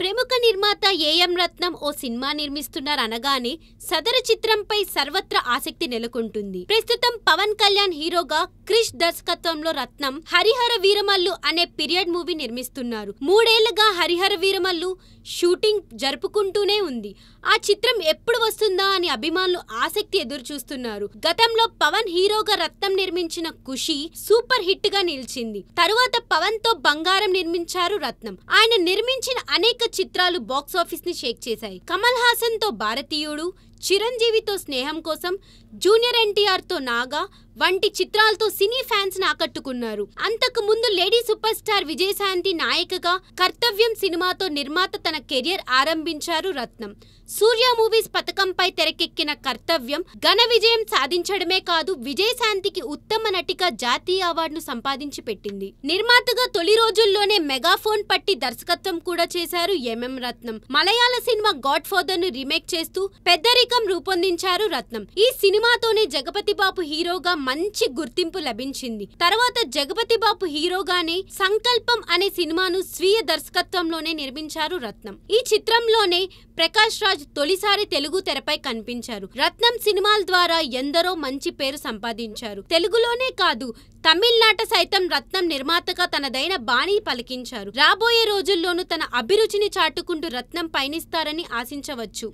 ప్రముఖ నిర్మాత AM Ratnam oh cinema నిర్మిస్తున్నారనగానే సదరు చిత్రంపై సర్వత్ర ఆసక్తి నెలకొంటుంది ప్రస్తుతం పవన్ కళ్యాణ్ హీరోగా క్రిష్ దర్శకత్వంలో రత్నం హరిహర వీరమల్లు అనే పీరియడ్ మూవీ నిర్మిస్తున్నారు మూడేళ్లుగా హరిహర వీరమల్లు షూటింగ్ జరుపుకుంటూనే ఉంది ఆ చిత్రం ఎప్పుడు వస్తుందా అని అభిమానులు ఆసక్తి ఎదురు చూస్తున్నారు గతంలో పవన్ హీరోగా రత్నం నిర్మించిన ఖుషి సూపర్ హిట్ గా నిలిచింది తరువాత పవన్ తో బంగారం నిర్మించారు రత్నం ఆయన నిర్మించిన అనేక చిత్రాలు బాక్సాఫీస్ ని షేక్ చేశాయి కమల్ హాసన్ తో భారతీయుడు చిరంజీవితో స్నేహం కోసం జూనియర్ ఎన్టీఆర్తో నాగా వంటి చిత్రాలతో సినీ ఫ్యాన్స్ ఆకట్టుకున్నారు అంతకు ముందు లేడీ సూపర్ స్టార్ విజయశాంతి నాయకగా కర్తవ్యం సినిమాతో నిర్మాత తన కెరియర్ ఆరంభించారు రత్నం సూర్య మూవీస్ పథకంపై తెరకెక్కిన కర్తవ్యం ఘన విజయం సాధించడమే కాదు విజయశాంతికి ఉత్తమ నటిగా జాతీయ అవార్డును సంపాదించి పెట్టింది నిర్మాతగా తొలి రోజుల్లోనే మెగాఫోన్ పట్టి దర్శకత్వం కూడా చేశారు MM Ratnam Malayalam cinema god father ను రీమేక్ చేస్తూ పెద్దరి దర్శకం రూపొందించారు రత్నం ఈ సినిమాతోనే జగపతి బాబు హీరోగా మంచి గుర్తింపు లభించింది తర్వాత జగపతి బాబు హీరోగానే సంకల్పం అనే సినిమాను స్వీయ దర్శకత్వంలోనే నిర్మించారు రత్నం ఈ చిత్రంలోనే ప్రకాష్ రాజ్ తొలిసారి తెలుగు తెరపై కనిపించారు రత్నం సినిమాల ద్వారా ఎందరో మంచి పేరు సంపాదించారు తెలుగులోనే కాదు తమిళనాట సైతం రత్నం నిర్మాతగా తనదైన బాణి పలికించారు రాబోయే రోజుల్లోనూ తన అభిరుచిని చాటుకుంటూ రత్నం పయనిస్తారని ఆశించవచ్చు